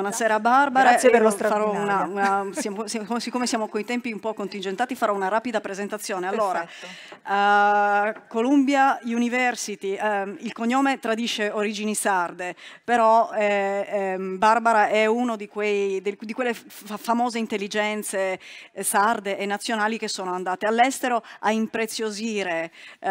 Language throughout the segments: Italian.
Buonasera Barbara. Grazie per lo farò Siccome siamo coi tempi un po' contingentati farò una rapida presentazione. Allora, uh, Columbia University, uh, il cognome tradisce origini sarde, però eh, eh, Barbara è uno di, quei, de, di quelle famose intelligenze eh, sarde e nazionali che sono andate all'estero a impreziosire uh,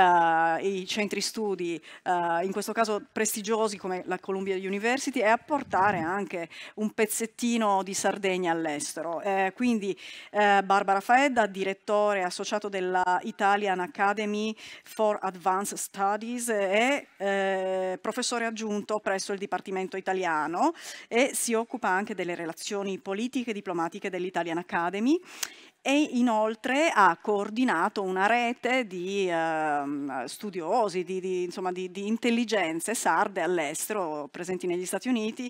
i centri studi, in questo caso prestigiosi come la Columbia University, e a portare anche un pezzettino di Sardegna all'estero. Eh, quindi eh, Barbara Faedda, direttore associato della Italian Academy for Advanced Studies e eh, professore aggiunto presso il Dipartimento Italiano e si occupa anche delle relazioni politiche e diplomatiche dell'Italian Academy e inoltre ha coordinato una rete di eh, studiosi, di, di, insomma, di, di intelligenze sarde all'estero, presenti negli Stati Uniti,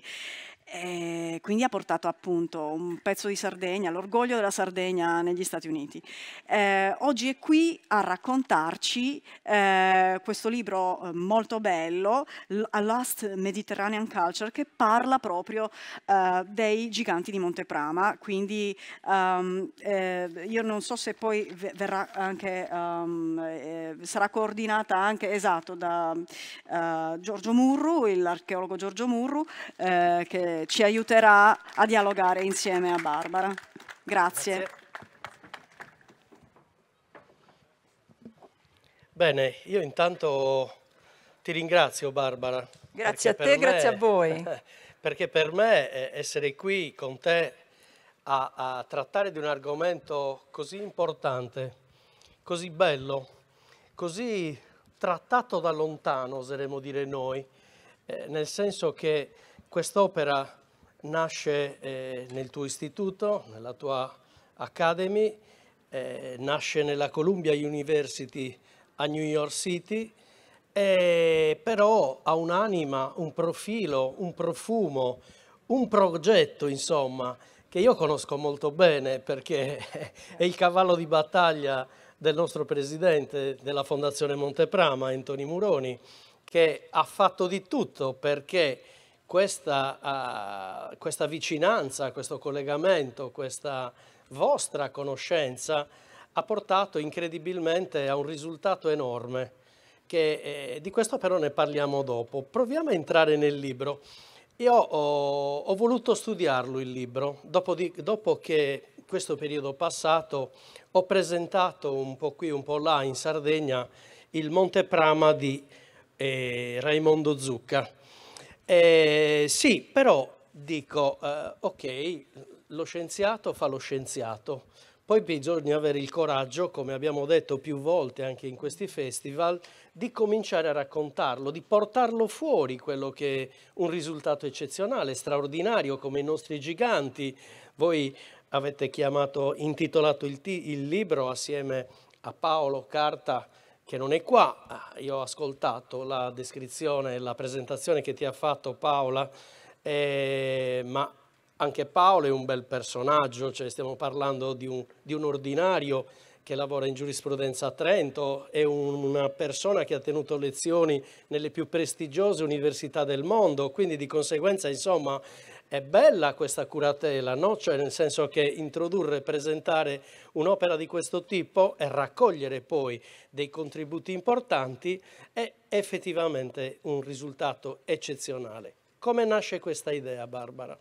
e eh, quindi ha portato appunto un pezzo di Sardegna, l'orgoglio della Sardegna negli Stati Uniti. Eh, oggi è qui a raccontarci eh, questo libro eh, molto bello, A Last Mediterranean Culture, che parla proprio eh, dei giganti di Monteprama. Quindi um, io non so se poi verrà anche, um, sarà coordinata anche, esatto, da uh, Giorgio Murru, l'archeologo Giorgio Murru, che ci aiuterà a dialogare insieme a Barbara. Grazie. Grazie. Bene, io intanto ti ringrazio Barbara. Grazie a te, me, grazie a voi. Perché per me eh, essere qui con te a, a trattare di un argomento così importante, così bello, così trattato da lontano, oseremmo dire noi, eh, nel senso che quest'opera nasce eh, nel tuo istituto, nella tua Academy, eh, nasce nella Columbia University a New York City, eh, però ha un'anima, un profilo, un profumo, un progetto, insomma, che io conosco molto bene perché è il cavallo di battaglia del nostro presidente della Fondazione Monteprama, Antoni Muroni, che ha fatto di tutto perché questa, uh, questa vicinanza, questo collegamento, questa vostra conoscenza ha portato incredibilmente a un risultato enorme, che, eh, di questo però ne parliamo dopo. Proviamo a entrare nel libro. Io ho, ho voluto studiarlo il libro, dopo, di, dopo che questo periodo passato ho presentato un po' qui, un po' là in Sardegna il Monte Prama di eh, Raimondo Zucca eh, sì, però dico, eh, ok, lo scienziato fa lo scienziato, poi bisogna avere il coraggio, come abbiamo detto più volte anche in questi festival, di cominciare a raccontarlo, di portarlo fuori quello che è un risultato eccezionale, straordinario, come i nostri giganti. Voi avete chiamato, intitolato il, il libro assieme a Paolo Carta, che non è qua. Ah, io ho ascoltato la descrizione, e la presentazione che ti ha fatto Paola, eh, ma anche Paolo è un bel personaggio, cioè stiamo parlando di un, di un ordinario che lavora in giurisprudenza a Trento, è una persona che ha tenuto lezioni nelle più prestigiose università del mondo, quindi di conseguenza, insomma, è bella questa curatela, no? cioè nel senso che introdurre, e presentare un'opera di questo tipo e raccogliere poi dei contributi importanti è effettivamente un risultato eccezionale. Come nasce questa idea, Barbara?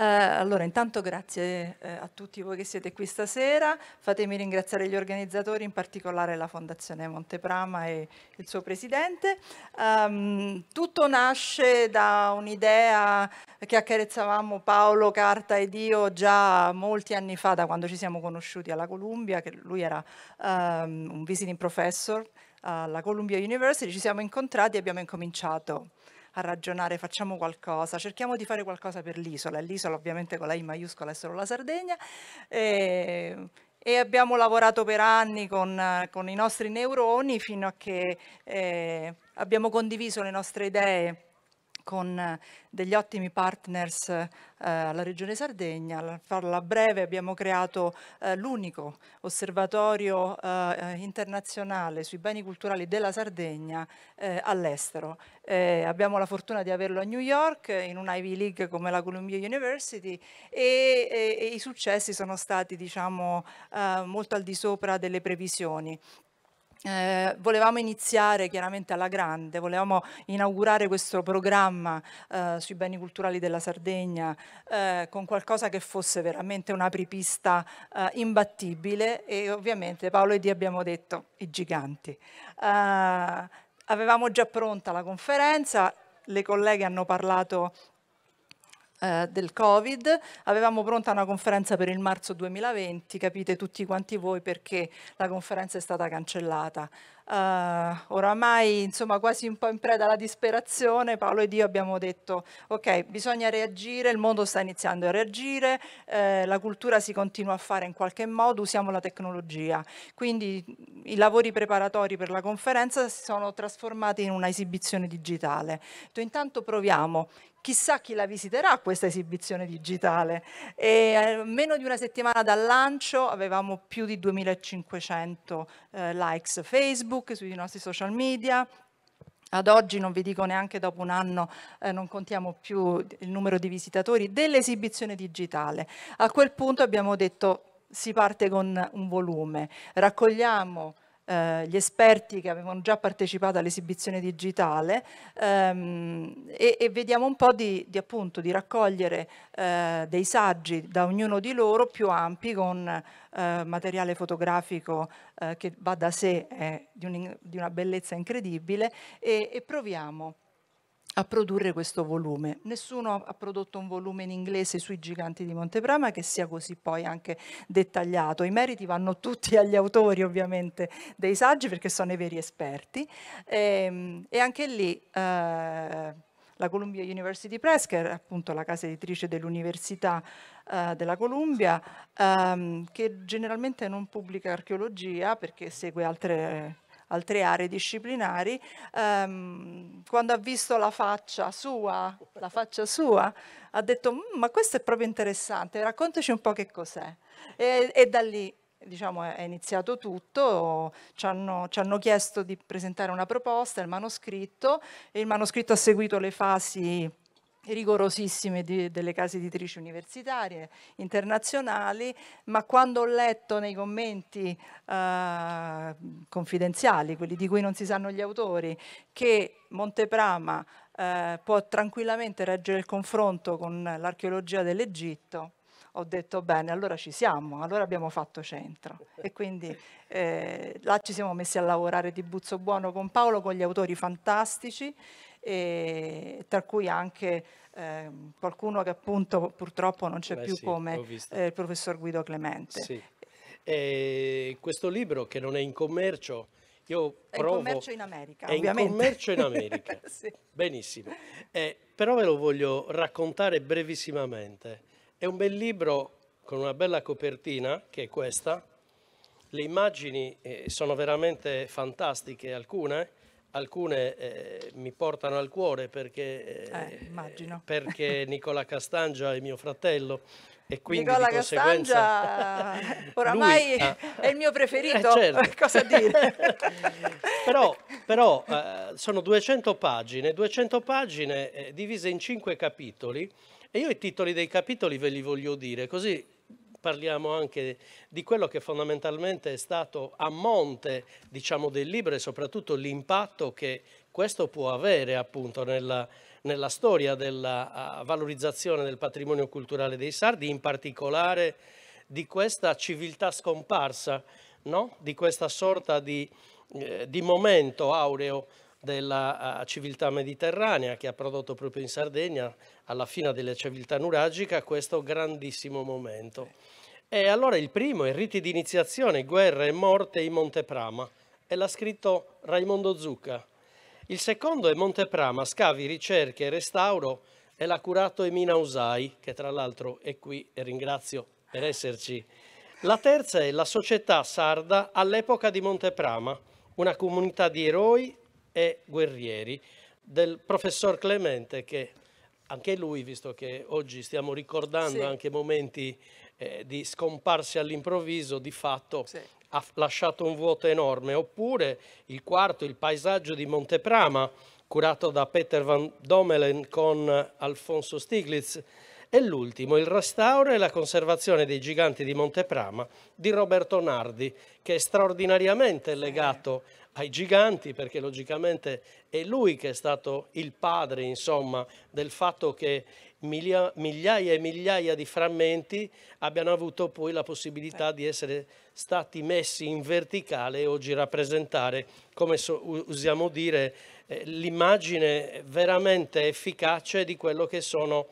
Eh, allora, intanto grazie eh, a tutti voi che siete qui stasera. Fatemi ringraziare gli organizzatori, in particolare la Fondazione Monteprama e il suo presidente. Um, tutto nasce da un'idea che accarezzavamo Paolo, Carta ed io già molti anni fa, da quando ci siamo conosciuti alla Columbia, che lui era um, un visiting professor alla Columbia University, ci siamo incontrati e abbiamo incominciato a ragionare facciamo qualcosa, cerchiamo di fare qualcosa per l'isola, l'isola ovviamente con la I maiuscola è solo la Sardegna. E, eh, e abbiamo lavorato per anni con, con, i nostri neuroni fino a che eh, abbiamo condiviso le nostre idee con eh, degli ottimi partners eh, alla Regione Sardegna. Per farla breve abbiamo creato eh, l'unico osservatorio eh, eh internazionale sui beni culturali della Sardegna eh, all'estero. abbiamo la fortuna di averlo a New York, in un Ivy League come la Columbia University e, e, e i successi sono stati diciamo, molto al di sopra delle previsioni. Eh, volevamo iniziare chiaramente alla grande, volevamo inaugurare questo programma eh, sui beni culturali della Sardegna eh, con qualcosa che fosse veramente un'apripista eh, imbattibile e ovviamente Paolo e io abbiamo detto i giganti. Eh, avevamo già pronta la conferenza, le colleghe hanno parlato eh, del Covid, avevamo pronta una conferenza per il marzo 2020, capite tutti quanti voi perché la conferenza è stata cancellata eh, oramai insomma quasi un po' in preda alla disperazione, Paolo ed io abbiamo detto ok, bisogna reagire, il mondo sta iniziando a reagire, eh, la cultura si continua a fare in qualche modo, usiamo la tecnologia. Quindi i lavori preparatori per la conferenza si sono trasformati in una esibizione digitale. Intanto proviamo, chissà chi la visiterà questa esibizione digitale. E eh, meno di una settimana dal lancio avevamo più di 2500 eh, likes Facebook, Facebook, sui nostri social media, ad oggi, non vi dico neanche dopo un anno, eh, non contiamo più il numero di visitatori dell'esibizione digitale. A quel punto abbiamo detto si parte con un volume, raccogliamo eh, gli esperti che avevano già partecipato all'esibizione digitale ehm, e, e, vediamo un po' di, di, appunto, di raccogliere eh, dei saggi da ognuno di loro più ampi con eh, materiale fotografico eh, che va da sé, è di, un, di una bellezza incredibile e, e proviamo a produrre questo volume. Nessuno ha prodotto un volume in inglese sui giganti di Monteprama che sia così poi anche dettagliato. I meriti vanno tutti agli autori ovviamente dei saggi perché sono i veri esperti e, ehm, e anche lì eh, la Columbia University Press, che è appunto la casa editrice dell'Università eh, della Columbia, ehm, che generalmente non pubblica archeologia perché segue altre altre aree disciplinari, ehm, quando ha visto la faccia sua, la faccia sua, ha detto mm, ma questo è proprio interessante, raccontaci un po' che cos'è. E, e da lì diciamo, è iniziato tutto, ci hanno, ci hanno, chiesto di presentare una proposta, il manoscritto, e il manoscritto ha seguito le fasi rigorosissime di, delle case editrici universitarie internazionali, ma quando ho letto nei commenti eh, confidenziali, quelli di cui non si sanno gli autori, che Monteprama eh, può tranquillamente reggere il confronto con l'archeologia dell'Egitto, ho detto bene, allora ci siamo, allora abbiamo fatto centro. E quindi eh, là ci siamo messi a lavorare di buzzo buono con Paolo, con gli autori fantastici e tra cui anche eh, qualcuno che appunto purtroppo non c'è Beh, più sì, come eh, il professor Guido Clemente. Sì. E questo libro che non è in commercio, io è provo... È in commercio in America, è ovviamente. È in commercio in America, sì. benissimo. Eh, però ve lo voglio raccontare brevissimamente. È un bel libro con una bella copertina, che è questa. Le immagini eh, sono veramente fantastiche alcune, alcune eh, mi portano al cuore perché, eh, eh perché Nicola Castangia è mio fratello e quindi Nicola di conseguenza... Castangia oramai ha... Ah, è il mio preferito, eh, certo. cosa dire? però, però eh, sono 200 pagine, 200 pagine eh, divise in 5 capitoli e io i titoli dei capitoli ve li voglio dire così parliamo anche di quello che fondamentalmente è stato a monte diciamo, del libro e soprattutto l'impatto che questo può avere appunto nella, nella storia della valorizzazione del patrimonio culturale dei sardi, in particolare di questa civiltà scomparsa, no? di questa sorta di, eh, di momento aureo della civiltà mediterranea che ha prodotto proprio in Sardegna, alla fine della civiltà nuragica, questo grandissimo momento. E allora il primo, è riti di iniziazione, guerra e morte in Monteprama, e l'ha scritto Raimondo Zucca. Il secondo è Monteprama, scavi, ricerche e restauro, e l'ha curato Emina Usai, che tra l'altro è qui e ringrazio per esserci. La terza è la Società Sarda all'epoca di Monteprama, una comunità di eroi e guerrieri del professor Clemente che anche lui, visto che oggi stiamo ricordando sì. anche momenti eh, di scomparsi all'improvviso, di fatto sì. ha lasciato un vuoto enorme. Oppure il quarto, il paesaggio di Monteprama, curato da Peter van Domelen con Alfonso Stiglitz. E l'ultimo, il restauro e la conservazione dei giganti di Monteprama di Roberto Nardi, che è straordinariamente legato sì ai giganti perché logicamente è lui che è stato il padre insomma, del fatto che migliaia e migliaia di frammenti abbiano avuto poi la possibilità di essere stati messi in verticale e oggi rappresentare, come usiamo dire, eh, l'immagine veramente efficace di quello che sono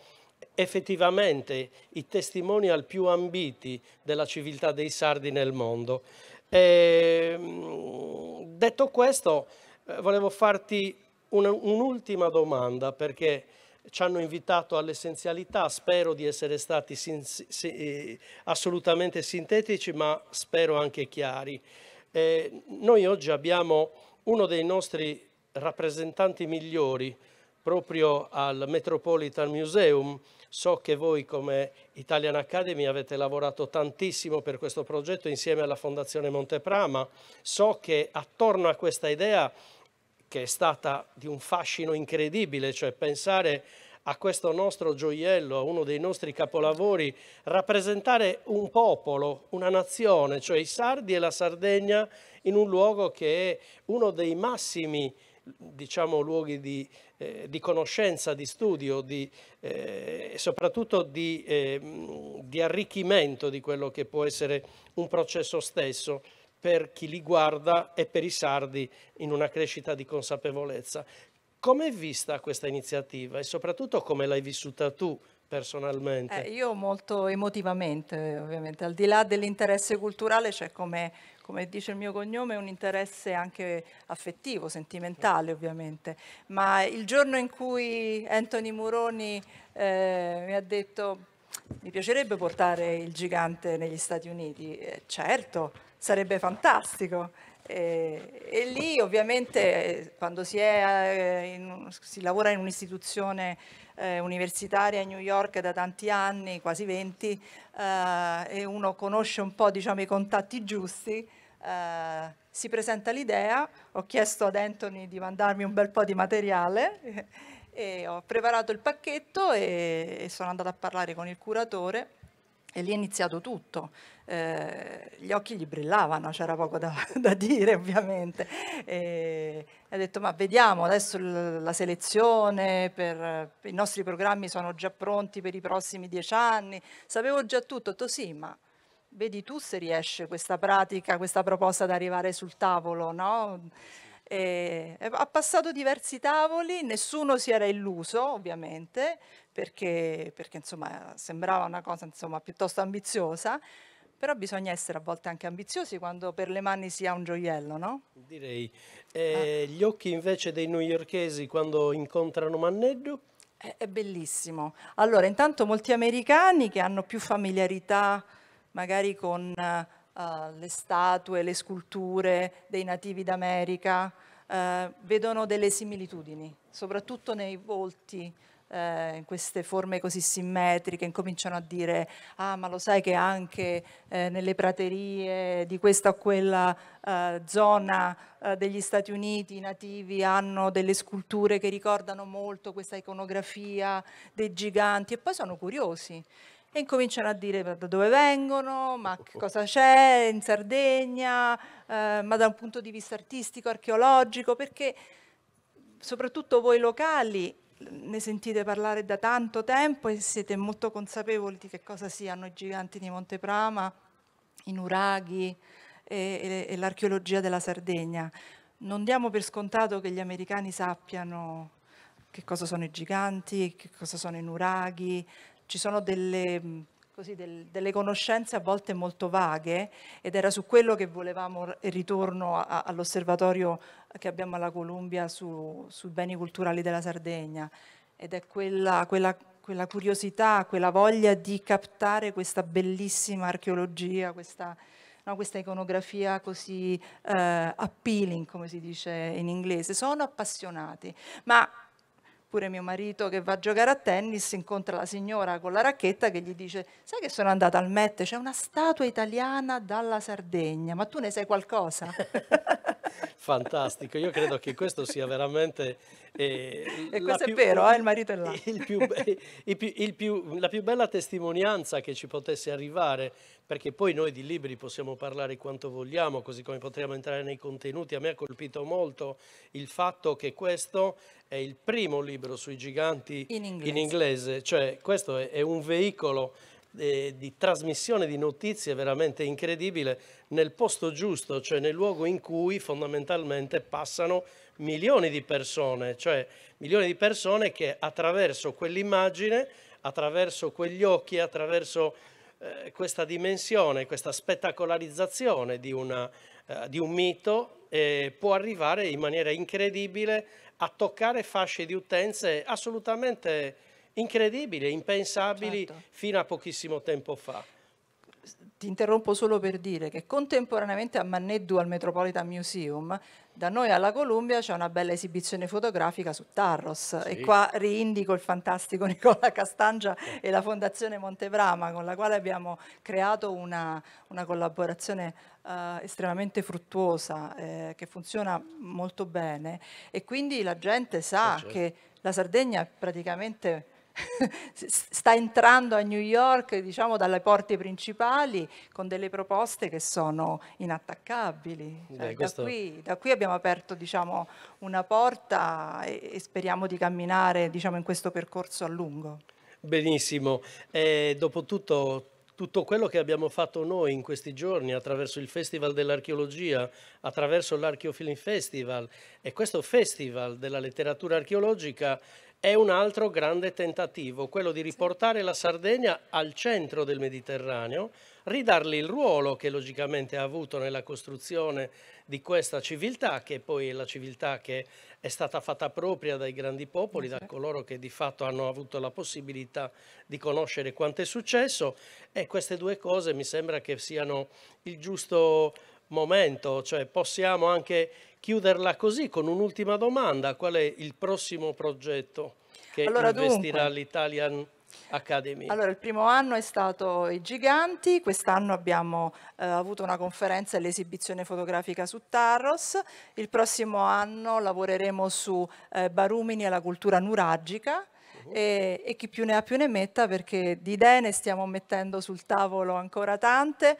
effettivamente i testimonial più ambiti della civiltà dei sardi nel mondo. E, ehm, detto questo, eh, volevo farti un'ultima domanda perché ci hanno invitato all'essenzialità, spero di essere stati sin si eh, assolutamente sintetici ma spero anche chiari. Eh, noi oggi abbiamo uno dei nostri rappresentanti migliori proprio al Metropolitan Museum. So che voi come Italian Academy avete lavorato tantissimo per questo progetto insieme alla Fondazione Monteprama. So che attorno a questa idea, che è stata di un fascino incredibile, cioè pensare a questo nostro gioiello, a uno dei nostri capolavori, rappresentare un popolo, una nazione, cioè i Sardi e la Sardegna in un luogo che è uno dei massimi diciamo, luoghi di, eh, di, conoscenza, di studio di, eh, e soprattutto di, eh, di, arricchimento di quello che può essere un processo stesso per chi li guarda e per i sardi in una crescita di consapevolezza. Come è vista questa iniziativa e soprattutto come l'hai vissuta tu personalmente? Eh, io molto emotivamente, ovviamente, al di là dell'interesse culturale c'è cioè come come dice il mio cognome, un interesse anche affettivo, sentimentale certo. ovviamente, ma il giorno in cui Anthony Muroni eh, mi ha detto mi piacerebbe portare il gigante negli Stati Uniti, eh, certo, sarebbe fantastico. E, e, lì ovviamente quando si, è, eh, in, si lavora in un'istituzione eh, universitaria a New York da tanti anni, quasi 20, eh, e uno conosce un po' diciamo, i contatti giusti, eh, si presenta l'idea, ho chiesto ad Anthony di mandarmi un bel po' di materiale, e ho preparato il pacchetto e, e sono andata a parlare con il curatore e lì è iniziato tutto, eh, gli occhi gli brillavano, c'era poco da, da dire ovviamente. E, ha detto ma vediamo adesso la selezione, per, i nostri programmi sono già pronti per i prossimi dieci anni, sapevo già tutto, ho detto sì ma vedi tu se riesce questa pratica, questa proposta ad arrivare sul tavolo, no? E eh, eh, ha passato diversi tavoli, nessuno si era illuso ovviamente, perché, perché insomma, sembrava una cosa insomma, piuttosto ambiziosa, però bisogna essere a volte anche ambiziosi quando per le mani si ha un gioiello, no? Direi. Eh, ah. Gli occhi invece dei newyorkesi quando incontrano Mannedu? È, è bellissimo. Allora, intanto molti americani che hanno più familiarità magari con eh, le statue, le sculture dei nativi d'America, uh, vedono delle similitudini, soprattutto nei volti, eh, in queste forme così simmetriche, incominciano a dire, ah ma lo sai che anche eh, nelle praterie di questa o quella eh, zona eh, degli Stati Uniti i nativi hanno delle sculture che ricordano molto questa iconografia dei giganti e poi sono curiosi e incominciano a dire da dove vengono, ma che cosa c'è in Sardegna, eh, ma da un punto di vista artistico, archeologico, perché soprattutto voi locali ne sentite parlare da tanto tempo e siete molto consapevoli di che cosa siano i giganti di Monteprama, i nuraghi e, e, e l'archeologia della Sardegna. Non diamo per scontato che gli americani sappiano che cosa sono i giganti, che cosa sono i nuraghi, ci sono delle, mm, così, del, delle, conoscenze a volte molto vaghe ed era su quello che volevamo il ritorno all'osservatorio che abbiamo alla Columbia su, sui beni culturali della Sardegna ed è quella, quella, quella curiosità, quella voglia di captare questa bellissima archeologia, questa... No, questa iconografia così eh, appealing, come si dice in inglese, sono appassionati, ma Pure mio marito che va a giocare a tennis incontra la signora con la racchetta che gli dice sai che sono andata al Mette, c'è una statua italiana dalla Sardegna, ma tu ne sai qualcosa? Fantastico, io credo che questo sia veramente... Eh, e questo più, è vero, eh, il marito è là. Il più, il più, il più, la più bella testimonianza che ci potesse arrivare, perché poi noi di libri possiamo parlare quanto vogliamo, così come potremmo entrare nei contenuti. A me ha colpito molto il fatto che questo è il primo libro sui giganti in inglese, in inglese. cioè questo è, è un veicolo eh, di trasmissione di notizie veramente incredibile nel posto giusto, cioè nel luogo in cui fondamentalmente passano milioni di persone, cioè milioni di persone che attraverso quell'immagine, attraverso quegli occhi, attraverso eh, questa dimensione, questa spettacolarizzazione di, una, eh, di un mito, eh, può arrivare in maniera incredibile a toccare fasce di utenze assolutamente incredibili, impensabili certo. fino a pochissimo tempo fa. Ti interrompo solo per dire che contemporaneamente a Manneddu al Metropolitan Museum da noi alla Columbia c'è una bella esibizione fotografica su Tarros sì. e qua riindico il fantastico Nicola Castangia e la Fondazione Montebrama con la quale abbiamo creato una, una collaborazione uh, estremamente fruttuosa eh, che funziona molto bene e quindi la gente sa sì. Eh, certo. che la Sardegna è praticamente sta entrando a New York diciamo, dalle porte principali con delle proposte che sono inattaccabili. Beh, cioè, questo... da, qui, da, qui, abbiamo aperto diciamo, una porta e, e, speriamo di camminare diciamo, in questo percorso a lungo. Benissimo, eh, dopo tutto tutto quello che abbiamo fatto noi in questi giorni attraverso il Festival dell'Archeologia, attraverso l'Archeofilm Festival e questo Festival della letteratura archeologica è un altro grande tentativo, quello di riportare la Sardegna al centro del Mediterraneo, ridarle il ruolo che logicamente ha avuto nella costruzione di questa civiltà, che poi è la civiltà che è stata fatta propria dai grandi popoli, da esatto. coloro che di fatto hanno avuto la possibilità di conoscere quanto è successo e queste due cose mi sembra che siano il giusto momento, cioè possiamo anche chiuderla così con un'ultima domanda, qual è il prossimo progetto che allora, investirà l'Italian Academy. Allora, il primo anno è stato i giganti, quest'anno abbiamo eh, avuto una conferenza e l'esibizione fotografica su Tarros, il prossimo anno lavoreremo su eh, Barumini e la cultura nuragica, uh-huh. e, e, chi più ne ha più ne metta perché di idee ne stiamo mettendo sul tavolo ancora tante.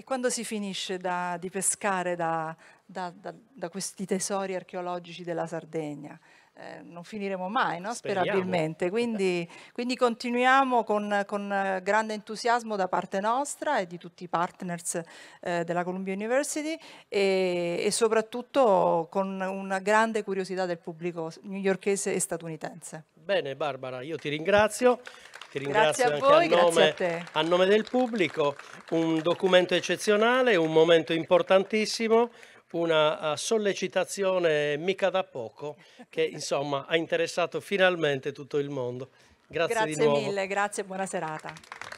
E quando si finisce da, di pescare da, da, da, questi tesori archeologici della Sardegna? Eh, non finiremo mai, no? sperabilmente. Quindi, quindi continuiamo con, con, eh, grande entusiasmo da parte nostra e di tutti i partners eh, della Columbia University e, e soprattutto con una grande curiosità del pubblico newyorchese e statunitense. Bene Barbara, io ti ringrazio. Ti ringrazio grazie a voi, a nome, a, a nome del pubblico. Un documento eccezionale, un momento importantissimo, una eh, sollecitazione mica da poco che insomma ha interessato finalmente tutto il mondo. Grazie, grazie di nuovo. Grazie mille, grazie e buona serata.